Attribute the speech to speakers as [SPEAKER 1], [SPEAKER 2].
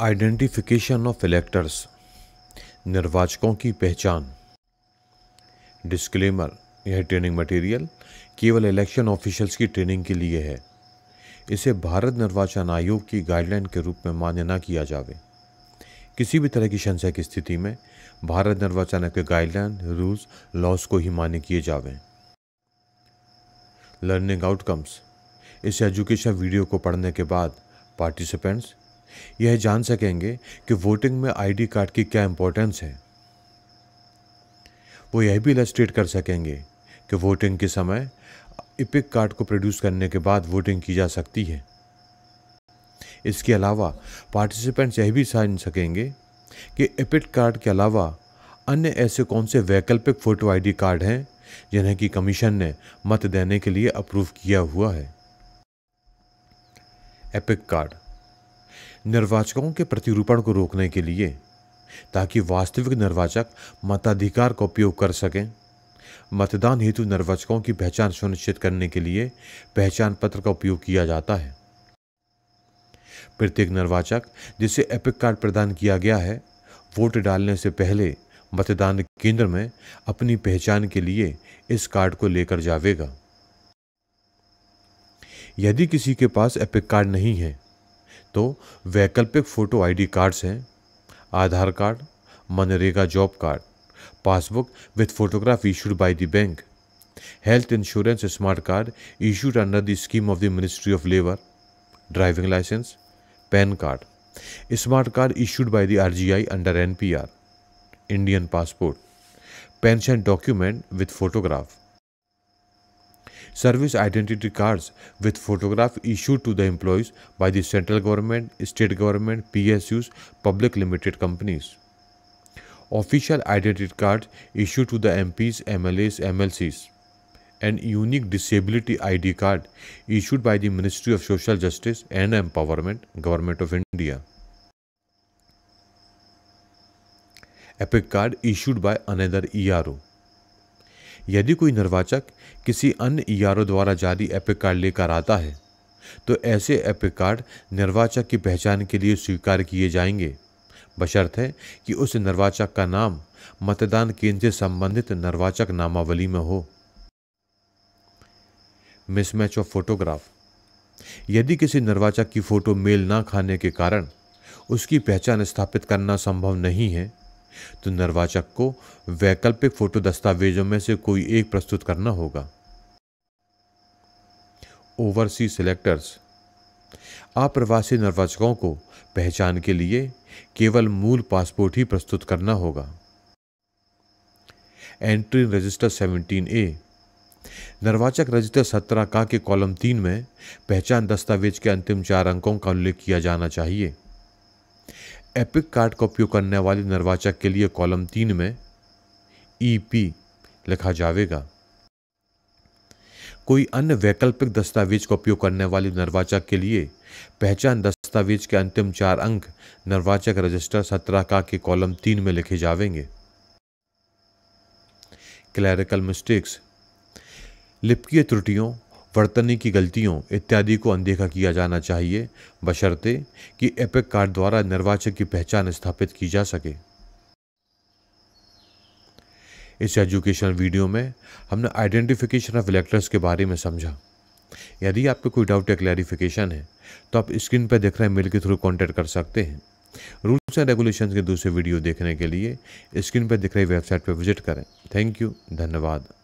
[SPEAKER 1] Identification of electors निर्वाचकों की पहचान disclaimer यह ट्रेनिंग मटेरियल केवल इलेक्शन ऑफिशियल्स की ट्रेनिंग के लिए है इसे भारत निर्वाचन आयोग की गाइडलाइन के रूप में मान्य न किया जावे किसी भी तरह की संशय की स्थिति में भारत निर्वाचन आयोग के गाइडलाइन रूल्स लॉस को ही मान्य किए जावें लर्निंग आउटकम्स इस एजुकेशन वीडियो को पढ़ने के बाद पार्टिसिपेंट्स यह जान सकेंगे कि वोटिंग में आईडी कार्ड की क्या इंपॉर्टेंस है वो यह भी इलस्ट्रेट कर सकेंगे कि वोटिंग के समय इपिक कार्ड को प्रोड्यूस करने के बाद वोटिंग की जा सकती है इसके अलावा पार्टिसिपेंट्स यह भी जान सकेंगे कि इपिक कार्ड के अलावा अन्य ऐसे कौन से वैकल्पिक फ़ोटो आईडी कार्ड हैं जिन्हें कि कमीशन ने मत देने के लिए अप्रूव किया हुआ है एपिक कार्ड निर्वाचकों के प्रतिरूपण को रोकने के लिए ताकि वास्तविक निर्वाचक मताधिकार का उपयोग कर सकें मतदान हेतु निर्वाचकों की पहचान सुनिश्चित करने के लिए पहचान पत्र का उपयोग किया जाता है प्रत्येक निर्वाचक जिसे एपिक कार्ड प्रदान किया गया है वोट डालने से पहले मतदान केंद्र में अपनी पहचान के लिए इस कार्ड को लेकर जावेगा यदि किसी के पास एपिक कार्ड नहीं है तो वैकल्पिक फ़ोटो आईडी कार्ड्स हैं Aadhaar card MNREGA job card passbook with photograph issued by the bank health insurance smart card issued under the scheme of the ministry of labour driving licence PAN card smart card issued by the R G I under N P R Indian passport pension document with photograph service identity cards with photograph issued to the employees by the central government, state government, PSUs, public limited companies. Official identity cards issued to the MPs, MLAs, MLCs. An unique disability ID card issued by the Ministry of Social Justice and Empowerment, Government of India. Epic card issued by another ERO. यदि कोई निर्वाचक किसी अन्य ई द्वारा जारी epic card लेकर आता है तो ऐसे एपिक कार्ड निर्वाचक की पहचान के लिए स्वीकार किए जाएंगे बशर्त है कि उस निर्वाचक का नाम मतदान केंद्र से संबंधित निर्वाचक नामावली में हो मिसमैच ऑफ फोटोग्राफ यदि किसी निर्वाचक की फोटो मेल ना खाने के कारण उसकी पहचान स्थापित करना संभव नहीं है तो निर्वाचक को वैकल्पिक फोटो दस्तावेजों में से कोई एक प्रस्तुत करना होगा ओवरसी सिलेक्टर्स अप्रवासी निर्वाचकों को पहचान के लिए केवल मूल पासपोर्ट ही प्रस्तुत करना होगा एंट्री रजिस्टर 17 ए निर्वाचक रजिस्टर सत्रह का के कॉलम तीन में पहचान दस्तावेज के अंतिम चार अंकों का उल्लेख किया जाना चाहिए एपिक कार्ड का उपयोग करने वाले निर्वाचक के लिए कॉलम तीन में ईपी e लिखा जाएगा कोई अन्य वैकल्पिक दस्तावेज का उपयोग करने वाले निर्वाचक के लिए पहचान दस्तावेज के अंतिम चार अंक निर्वाचक रजिस्टर सत्रह का के कॉलम तीन में लिखे जाएंगे क्लैरिकल मिस्टेक्स लिपकीय त्रुटियों वर्तनी की गलतियों इत्यादि को अनदेखा किया जाना चाहिए बशर्ते कि एपेक कार्ड द्वारा निर्वाचक की पहचान स्थापित की जा सके इस एजुकेशनल वीडियो में हमने आइडेंटिफिकेशन ऑफ इलेक्टर्स के बारे में समझा यदि आपको कोई डाउट या क्लैरिफिकेशन है तो आप स्क्रीन पर दिख रहे मेल के थ्रू कॉन्टैक्ट कर सकते हैं रूल्स एंड रेगुलेशन के दूसरे वीडियो देखने के लिए स्क्रीन पर दिख रही वेबसाइट पर विजिट करें थैंक यू धन्यवाद